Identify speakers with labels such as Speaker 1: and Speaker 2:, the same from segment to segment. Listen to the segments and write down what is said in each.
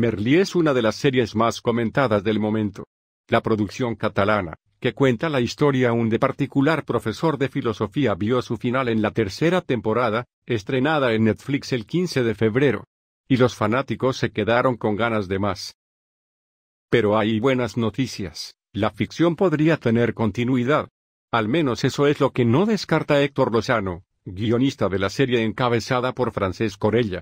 Speaker 1: Merlí es una de las series más comentadas del momento. La producción catalana, que cuenta la historia un de particular profesor de filosofía vio su final en la tercera temporada, estrenada en Netflix el 15 de febrero. Y los fanáticos se quedaron con ganas de más. Pero hay buenas noticias, la ficción podría tener continuidad. Al menos eso es lo que no descarta Héctor Lozano, guionista de la serie encabezada por Francesc Corella.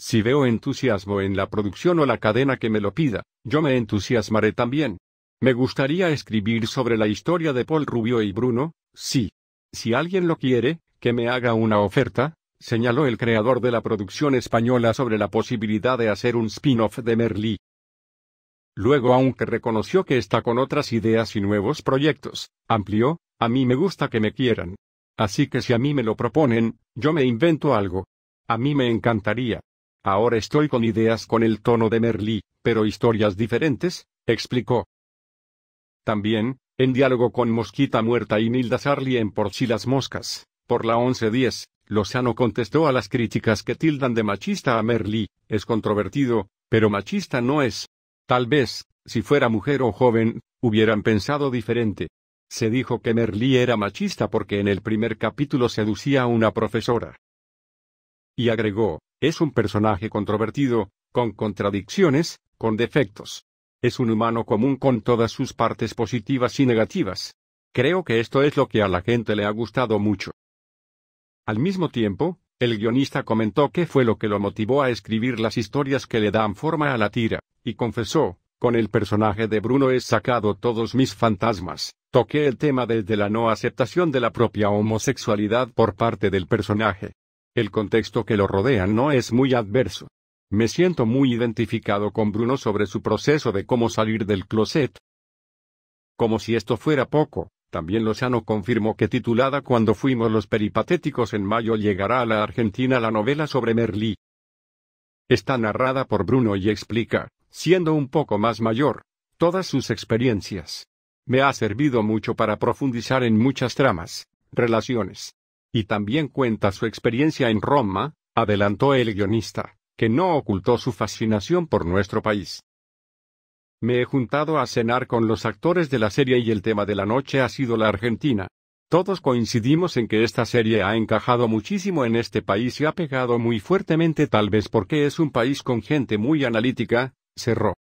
Speaker 1: Si veo entusiasmo en la producción o la cadena que me lo pida, yo me entusiasmaré también. Me gustaría escribir sobre la historia de Paul Rubio y Bruno, sí. Si alguien lo quiere, que me haga una oferta, señaló el creador de la producción española sobre la posibilidad de hacer un spin-off de Merlí. Luego, aunque reconoció que está con otras ideas y nuevos proyectos, amplió, a mí me gusta que me quieran. Así que si a mí me lo proponen, yo me invento algo. A mí me encantaría. Ahora estoy con ideas con el tono de Merlí, pero historias diferentes, explicó. También, en diálogo con Mosquita Muerta y Milda Sarli en Por si las moscas, por la 1110, Lozano contestó a las críticas que tildan de machista a Merlí, es controvertido, pero machista no es. Tal vez, si fuera mujer o joven, hubieran pensado diferente. Se dijo que Merlí era machista porque en el primer capítulo seducía a una profesora. Y agregó, es un personaje controvertido, con contradicciones, con defectos. Es un humano común con todas sus partes positivas y negativas. Creo que esto es lo que a la gente le ha gustado mucho. Al mismo tiempo, el guionista comentó qué fue lo que lo motivó a escribir las historias que le dan forma a la tira, y confesó, con el personaje de Bruno he sacado todos mis fantasmas, toqué el tema desde la no aceptación de la propia homosexualidad por parte del personaje, el contexto que lo rodea no es muy adverso. Me siento muy identificado con Bruno sobre su proceso de cómo salir del closet. Como si esto fuera poco, también Lozano confirmó que titulada Cuando fuimos los peripatéticos en mayo llegará a la Argentina la novela sobre Merlí. Está narrada por Bruno y explica, siendo un poco más mayor, todas sus experiencias. Me ha servido mucho para profundizar en muchas tramas, relaciones, y también cuenta su experiencia en Roma, adelantó el guionista, que no ocultó su fascinación por nuestro país. Me he juntado a cenar con los actores de la serie y el tema de la noche ha sido la Argentina. Todos coincidimos en que esta serie ha encajado muchísimo en este país y ha pegado muy fuertemente tal vez porque es un país con gente muy analítica, cerró.